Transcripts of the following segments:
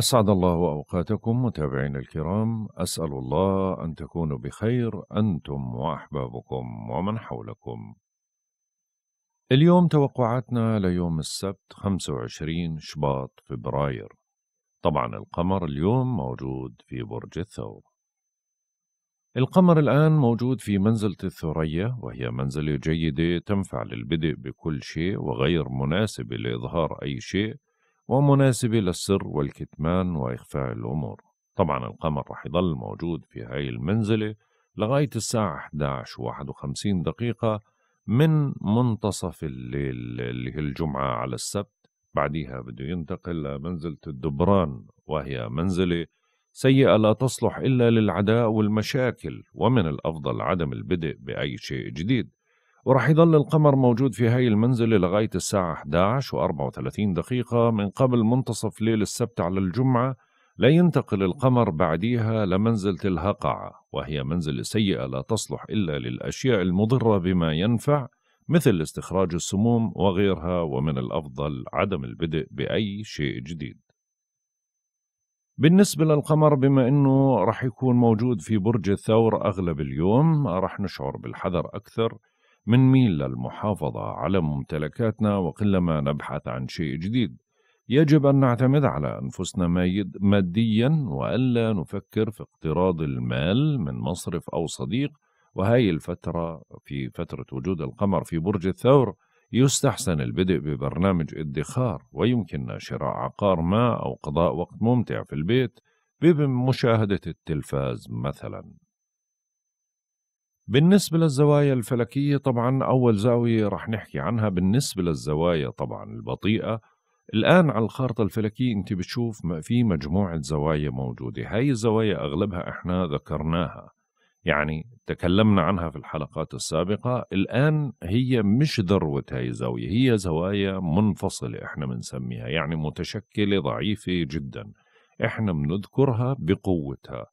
أسعد الله أوقاتكم متابعينا الكرام أسأل الله أن تكونوا بخير أنتم وأحبابكم ومن حولكم اليوم توقعاتنا ليوم السبت 25 شباط فبراير طبعا القمر اليوم موجود في برج الثور القمر الآن موجود في منزلة الثريا وهي منزلة جيدة تنفع للبدء بكل شيء وغير مناسبة لإظهار أي شيء ومناسبة للسر والكتمان وإخفاء الأمور طبعا القمر رح يضل موجود في هاي المنزلة لغاية الساعة 11 و 51 دقيقة من منتصف الليل اللي هي الجمعة على السبت بعدها بده ينتقل لمنزلة الدبران وهي منزلة سيئة لا تصلح إلا للعداء والمشاكل ومن الأفضل عدم البدء بأي شيء جديد وراح يظل القمر موجود في هاي المنزلة لغاية الساعة 11 و34 دقيقة من قبل منتصف ليل السبت على الجمعة لا ينتقل القمر بعديها لمنزلة الهقعة وهي منزلة سيئة لا تصلح إلا للأشياء المضرة بما ينفع مثل استخراج السموم وغيرها ومن الأفضل عدم البدء بأي شيء جديد بالنسبة للقمر بما أنه رح يكون موجود في برج الثور أغلب اليوم رح نشعر بالحذر أكثر من ميل للمحافظة على ممتلكاتنا وقلما نبحث عن شيء جديد يجب أن نعتمد على أنفسنا ماديا وألا نفكر في اقتراض المال من مصرف أو صديق وهي الفترة في فترة وجود القمر في برج الثور يستحسن البدء ببرنامج ادخار ويمكننا شراء عقار ما أو قضاء وقت ممتع في البيت بمشاهدة التلفاز مثلا بالنسبة للزوايا الفلكية طبعا أول زاوية رح نحكي عنها بالنسبة للزوايا طبعا البطيئة الآن على الخارطة الفلكية أنت بتشوف في مجموعة زوايا موجودة هاي الزوايا أغلبها إحنا ذكرناها يعني تكلمنا عنها في الحلقات السابقة الآن هي مش ذروة هاي الزاوية هي زوايا منفصلة إحنا بنسميها يعني متشكلة ضعيفة جدا إحنا بنذكرها بقوتها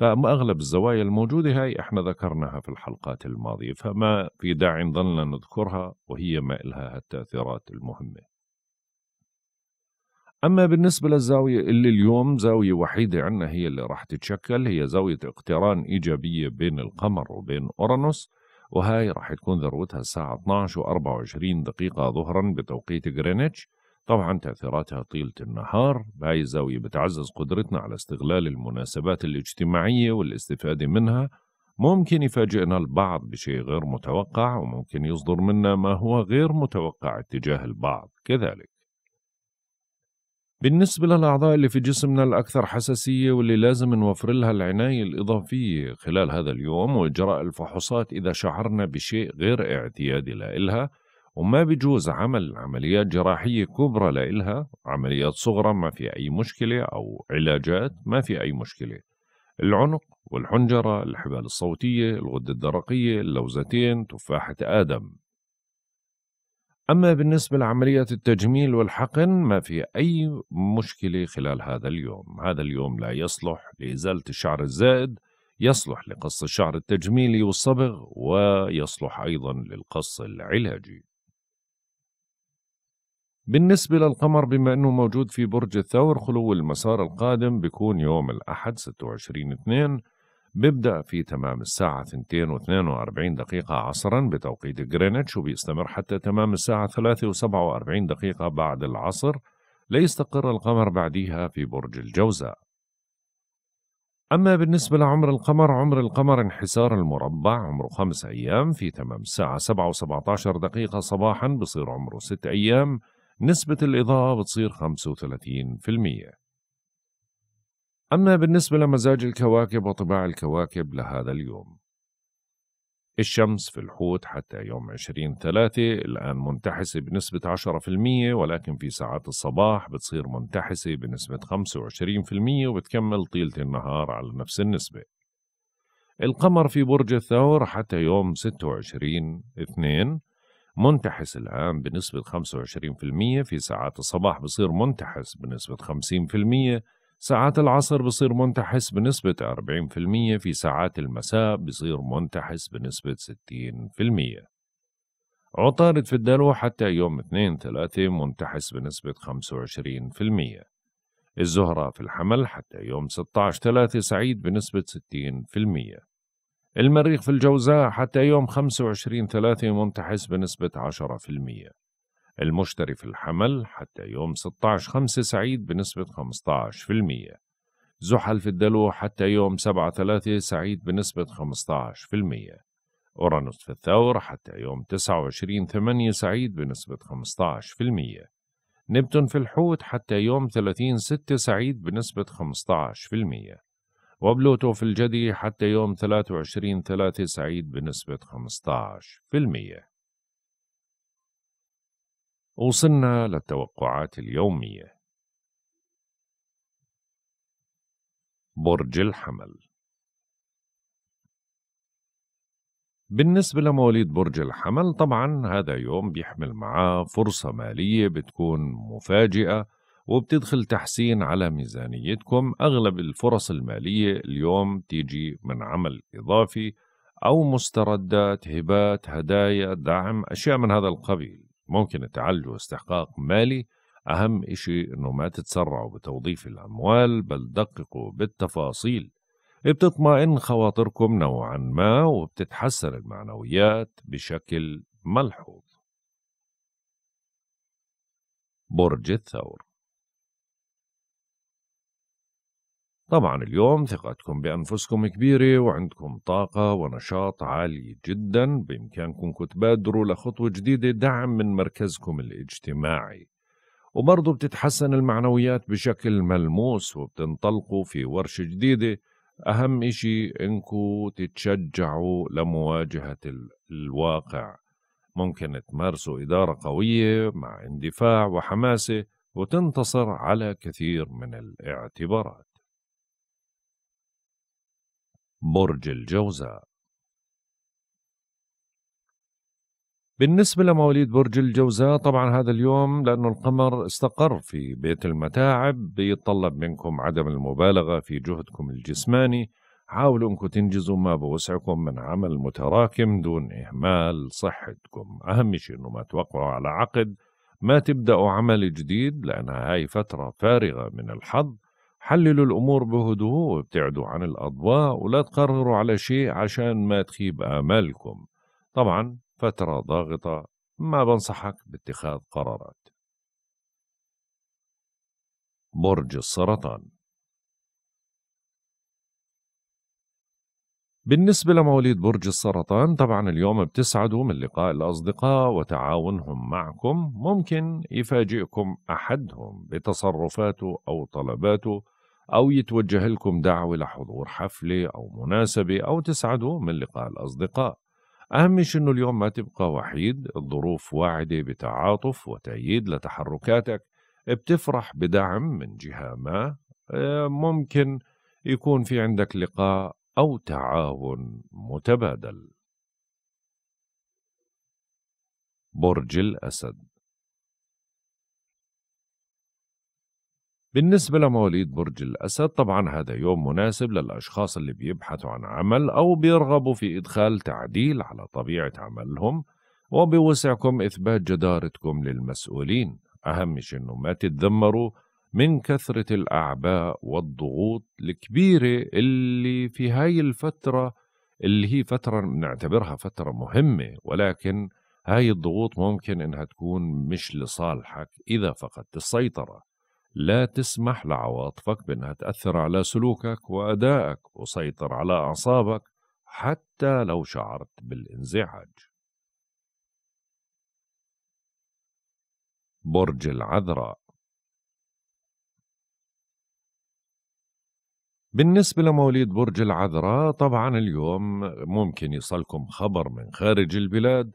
فأغلب الزوايا الموجودة هاي احنا ذكرناها في الحلقات الماضية فما في داعي نظلنا نذكرها وهي ما إلها هالتأثيرات المهمة أما بالنسبة للزاوية اللي اليوم زاوية وحيدة عندنا هي اللي راح تتشكل هي زاوية اقتران إيجابية بين القمر وبين أورانوس وهاي راح تكون ذروتها الساعة 12 و24 دقيقة ظهرا بتوقيت غرينتش طبعا تأثيراتها طيلة النهار بهاي الزاوية بتعزز قدرتنا على استغلال المناسبات الاجتماعية والاستفادة منها ممكن يفاجئنا البعض بشيء غير متوقع وممكن يصدر منا ما هو غير متوقع اتجاه البعض كذلك بالنسبة للأعضاء اللي في جسمنا الأكثر حساسية واللي لازم نوفر لها العناية الإضافية خلال هذا اليوم وإجراء الفحوصات إذا شعرنا بشيء غير اعتيادي لإلها وما بيجوز عمل عمليات جراحية كبرى لإلها عمليات صغرى ما في أي مشكلة أو علاجات ما في أي مشكلة العنق والحنجرة الحبال الصوتية الغدة الدرقية اللوزتين تفاحة آدم أما بالنسبة لعمليات التجميل والحقن ما في أي مشكلة خلال هذا اليوم هذا اليوم لا يصلح لإزالة الشعر الزائد يصلح لقص الشعر التجميلي والصبغ ويصلح أيضا للقص العلاجي بالنسبة للقمر بما أنه موجود في برج الثور خلو المسار القادم بيكون يوم الأحد 26 2 بيبدأ في تمام الساعة 2 42 دقيقة عصرا بتوقيت جرينتش وبيستمر حتى تمام الساعة 3 47 دقيقة بعد العصر ليستقر القمر بعدها في برج الجوزاء أما بالنسبة لعمر القمر عمر القمر انحسار المربع عمره خمس أيام في تمام الساعة 7 و 17 دقيقة صباحا بصير عمره ست أيام نسبة الإضاءة بتصير 35% أما بالنسبة لمزاج الكواكب وطباع الكواكب لهذا اليوم الشمس في الحوت حتى يوم 20 3 الآن منتحسة بنسبة 10% ولكن في ساعات الصباح بتصير منتحسة بنسبة 25% وبتكمل طيلة النهار على نفس النسبة القمر في برج الثور حتى يوم 26 2 منتحس العام بنسبة 25% في ساعات الصباح بصير منتحس بنسبة 50% ساعات العصر بصير منتحس بنسبة 40% في ساعات المساء بصير منتحس بنسبة 60% عطارد في الدلو حتى يوم 2 3 منتحس بنسبة 25% الزهرة في الحمل حتى يوم 16 3 سعيد بنسبة 60% المريخ في الجوزاء حتى يوم 25 ثلاثة منتحس بنسبة 10% المشتري في الحمل حتى يوم 16 خمسة سعيد بنسبة 15% زحل في الدلو حتى يوم 7 ثلاثة سعيد بنسبة 15% أورانوس في الثور حتى يوم 29 ثمانية سعيد بنسبة 15% نبتون في الحوت حتى يوم 30 ستة سعيد بنسبة 15% وبلوتو في الجدي حتى يوم 23 3 سعيد بنسبة 15% وصلنا للتوقعات اليومية برج الحمل بالنسبة لمواليد برج الحمل طبعا هذا يوم بيحمل معاه فرصة مالية بتكون مفاجئة وبتدخل تحسين على ميزانيتكم أغلب الفرص المالية اليوم تيجي من عمل إضافي أو مستردات هبات هدايا دعم أشياء من هذا القبيل ممكن تعالجوا استحقاق مالي أهم إشي أنه ما تتسرعوا بتوظيف الأموال بل دققوا بالتفاصيل بتطمئن خواطركم نوعا ما وبتتحسن المعنويات بشكل ملحوظ برج الثور طبعا اليوم ثقتكم بأنفسكم كبيرة وعندكم طاقة ونشاط عالي جدا بإمكانكم تبادروا لخطوة جديدة دعم من مركزكم الاجتماعي وبرضه بتتحسن المعنويات بشكل ملموس وبتنطلقوا في ورشة جديدة أهم إشي إنكم تتشجعوا لمواجهة الواقع ممكن تمارسوا إدارة قوية مع اندفاع وحماسة وتنتصر على كثير من الاعتبارات برج الجوزاء بالنسبة لمواليد برج الجوزاء طبعا هذا اليوم لأنه القمر استقر في بيت المتاعب بيتطلب منكم عدم المبالغة في جهدكم الجسماني حاولوا أنكم تنجزوا ما بوسعكم من عمل متراكم دون إهمال صحتكم أهم شيء أنه ما توقعوا على عقد ما تبدأوا عمل جديد لأنها هاي فترة فارغة من الحظ حللوا الأمور بهدوء وابتعدوا عن الأضواء ولا تقرروا على شيء عشان ما تخيب آمالكم طبعا فترة ضاغطة ما بنصحك باتخاذ قرارات برج السرطان بالنسبة لمواليد برج السرطان طبعا اليوم بتسعدوا من لقاء الأصدقاء وتعاونهم معكم ممكن يفاجئكم أحدهم بتصرفاته أو طلباته أو يتوجه لكم دعوة لحضور حفلة أو مناسبة أو تسعدوا من لقاء الأصدقاء أهم شيء أنه اليوم ما تبقى وحيد الظروف واعدة بتعاطف وتأييد لتحركاتك بتفرح بدعم من جهة ما آه، ممكن يكون في عندك لقاء أو تعاون متبادل. برج الأسد بالنسبة لمواليد برج الأسد طبعا هذا يوم مناسب للأشخاص اللي بيبحثوا عن عمل أو بيرغبوا في إدخال تعديل على طبيعة عملهم وبوسعكم إثبات جدارتكم للمسؤولين أهم شيء أنه ما تتذمروا من كثرة الأعباء والضغوط الكبيرة اللي في هاي الفترة اللي هي فترة بنعتبرها فترة مهمة ولكن هاي الضغوط ممكن إنها تكون مش لصالحك إذا فقدت السيطرة لا تسمح لعواطفك بأنها تأثر على سلوكك وأدائك وسيطر على أعصابك حتى لو شعرت بالانزعاج برج العذراء بالنسبة لمواليد برج العذراء طبعا اليوم ممكن يصلكم خبر من خارج البلاد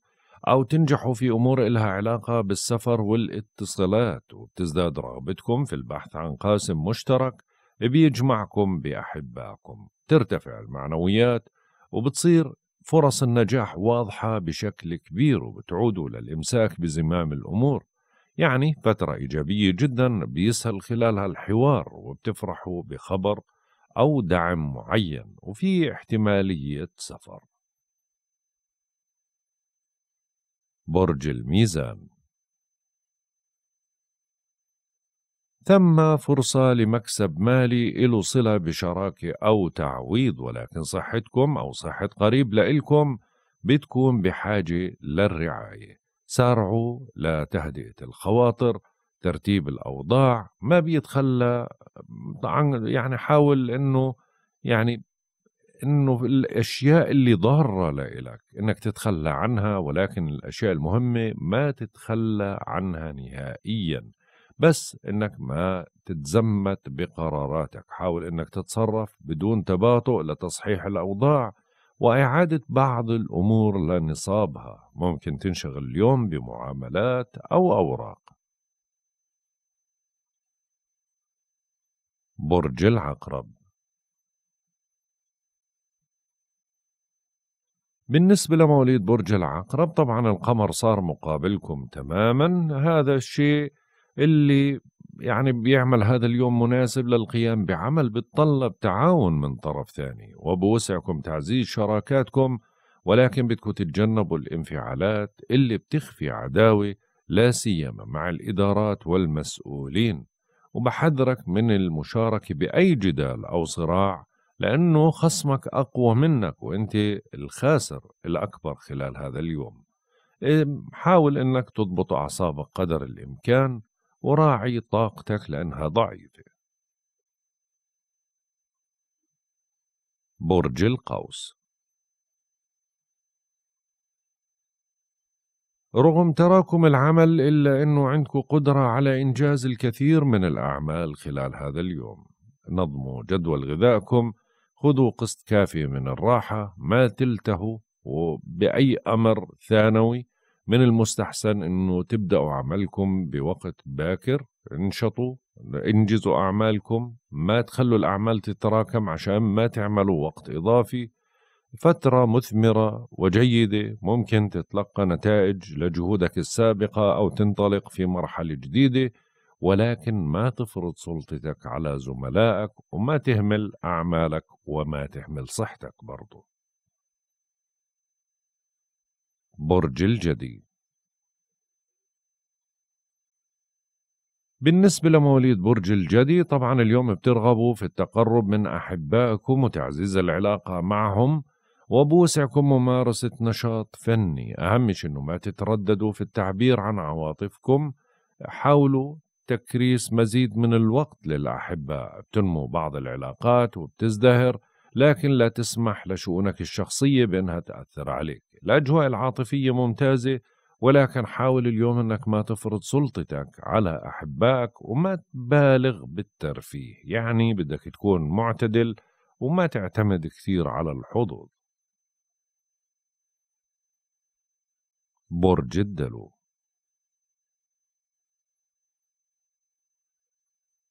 أو تنجحوا في أمور إلها علاقة بالسفر والاتصالات وبتزداد رغبتكم في البحث عن قاسم مشترك بيجمعكم بأحبائكم ترتفع المعنويات وبتصير فرص النجاح واضحة بشكل كبير وبتعودوا للإمساك بزمام الأمور يعني فترة إيجابية جدا بيسهل خلالها الحوار وبتفرحوا بخبر أو دعم معين وفي احتمالية سفر برج الميزان ثم فرصة لمكسب مالي إله صلة بشراكة أو تعويض ولكن صحتكم أو صحة قريب لإلكم بتكون بحاجة للرعاية سارعوا لتهدئة الخواطر ترتيب الاوضاع ما بيتخلى عن يعني حاول انه يعني انه الاشياء اللي ضاره لك انك تتخلى عنها ولكن الاشياء المهمه ما تتخلى عنها نهائيا بس انك ما تتزمت بقراراتك حاول انك تتصرف بدون تباطؤ لتصحيح الاوضاع واعاده بعض الامور لنصابها ممكن تنشغل اليوم بمعاملات او اوراق برج العقرب بالنسبة لمواليد برج العقرب طبعا القمر صار مقابلكم تماما هذا الشيء اللي يعني بيعمل هذا اليوم مناسب للقيام بعمل بتطلب تعاون من طرف ثاني وبوسعكم تعزيز شراكاتكم ولكن بدكم تتجنبوا الانفعالات اللي بتخفي عداوة لا سيما مع الإدارات والمسؤولين وبحذرك من المشاركة بأي جدال أو صراع لأنه خصمك أقوى منك وأنت الخاسر الأكبر خلال هذا اليوم حاول أنك تضبط أعصابك قدر الإمكان وراعي طاقتك لأنها ضعيفة برج القوس رغم تراكم العمل إلا أنه عندكم قدرة على إنجاز الكثير من الأعمال خلال هذا اليوم نظموا جدول غذائكم خذوا قسط كافي من الراحة ما تلتهوا وبأي أمر ثانوي من المستحسن أنه تبدأوا عملكم بوقت باكر انشطوا انجزوا أعمالكم ما تخلوا الأعمال تتراكم عشان ما تعملوا وقت إضافي فترة مثمرة وجيدة ممكن تتلقى نتائج لجهودك السابقة أو تنطلق في مرحلة جديدة ولكن ما تفرض سلطتك على زملائك وما تهمل أعمالك وما تهمل صحتك برضو برج الجدي بالنسبة لمواليد برج الجدي طبعا اليوم بترغبوا في التقرب من أحبائكم وتعزيز العلاقة معهم وبوسعكم ممارسة نشاط فني أهم شيء أنه ما تترددوا في التعبير عن عواطفكم حاولوا تكريس مزيد من الوقت للأحباء بتنمو بعض العلاقات وبتزدهر لكن لا تسمح لشؤونك الشخصية بأنها تأثر عليك الأجواء العاطفية ممتازة ولكن حاول اليوم أنك ما تفرض سلطتك على أحبائك وما تبالغ بالترفيه يعني بدك تكون معتدل وما تعتمد كثير على الحظوظ برج الدلو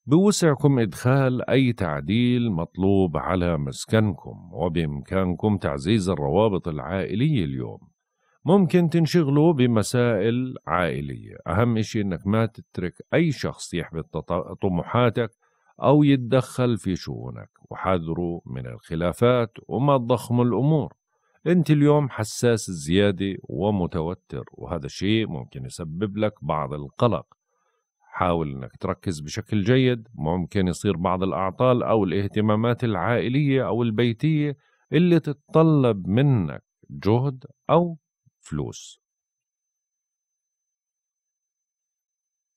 بوسعكم إدخال أي تعديل مطلوب على مسكنكم وبإمكانكم تعزيز الروابط العائلية اليوم ممكن تنشغلوا بمسائل عائلية أهم شيء أنك ما تترك أي شخص يحبط طموحاتك أو يتدخل في شؤونك وحذروا من الخلافات وما تضخموا الأمور أنت اليوم حساس زيادة ومتوتر وهذا الشيء ممكن يسبب لك بعض القلق حاول أنك تركز بشكل جيد ممكن يصير بعض الأعطال أو الاهتمامات العائلية أو البيتية اللي تتطلب منك جهد أو فلوس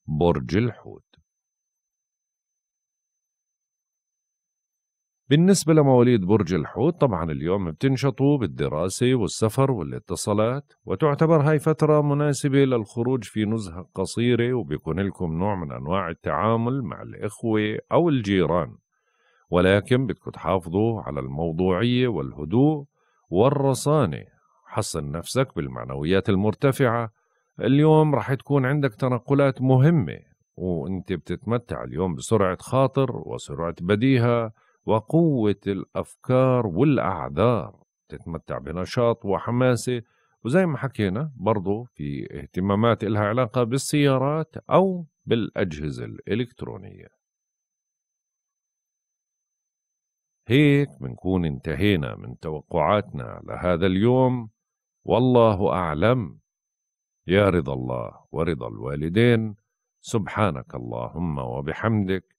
برج الحوت بالنسبة لمواليد برج الحوت طبعا اليوم بتنشطوا بالدراسة والسفر والاتصالات وتعتبر هاي فترة مناسبة للخروج في نزهة قصيرة وبيكون لكم نوع من أنواع التعامل مع الإخوة أو الجيران ولكن بدكم تحافظوا على الموضوعية والهدوء والرصانة حصن نفسك بالمعنويات المرتفعة اليوم رح تكون عندك تنقلات مهمة وانت بتتمتع اليوم بسرعة خاطر وسرعة بديهة وقوة الأفكار والأعذار تتمتع بنشاط وحماسة وزي ما حكينا برضو في اهتمامات إلها علاقة بالسيارات أو بالأجهزة الإلكترونية هيك بنكون انتهينا من توقعاتنا لهذا اليوم والله أعلم يا رضا الله ورضا الوالدين سبحانك اللهم وبحمدك